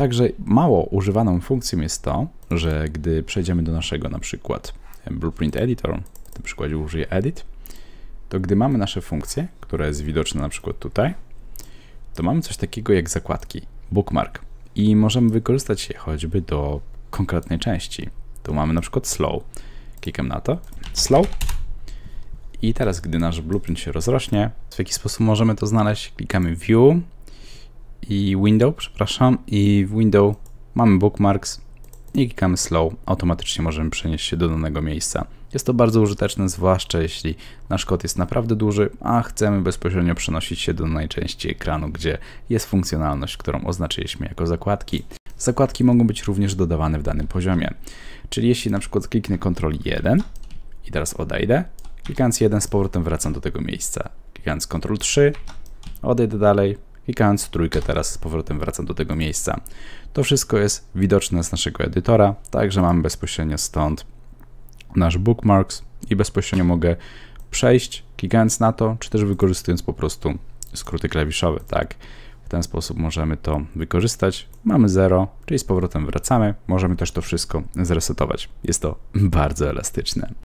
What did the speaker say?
Także mało używaną funkcją jest to, że gdy przejdziemy do naszego na przykład Blueprint Editor, w tym przykładzie użyję Edit, to gdy mamy nasze funkcje, która jest widoczna na przykład tutaj, to mamy coś takiego jak zakładki, bookmark i możemy wykorzystać je choćby do konkretnej części. Tu mamy na przykład slow, klikam na to, slow i teraz gdy nasz blueprint się rozrośnie, w jaki sposób możemy to znaleźć, klikamy view, i window, przepraszam, i w window mamy bookmarks i klikamy slow, automatycznie możemy przenieść się do danego miejsca. Jest to bardzo użyteczne, zwłaszcza jeśli nasz kod jest naprawdę duży, a chcemy bezpośrednio przenosić się do najczęściej ekranu, gdzie jest funkcjonalność, którą oznaczyliśmy jako zakładki. Zakładki mogą być również dodawane w danym poziomie. Czyli jeśli na przykład kliknę Ctrl 1 i teraz odejdę, klikając 1 z powrotem wracam do tego miejsca. Klikając Ctrl 3, odejdę dalej, Klikając trójkę teraz z powrotem wracam do tego miejsca. To wszystko jest widoczne z naszego edytora, także mam bezpośrednio stąd nasz bookmarks i bezpośrednio mogę przejść klikając na to, czy też wykorzystując po prostu skróty klawiszowe, tak. W ten sposób możemy to wykorzystać. Mamy 0, czyli z powrotem wracamy. Możemy też to wszystko zresetować. Jest to bardzo elastyczne.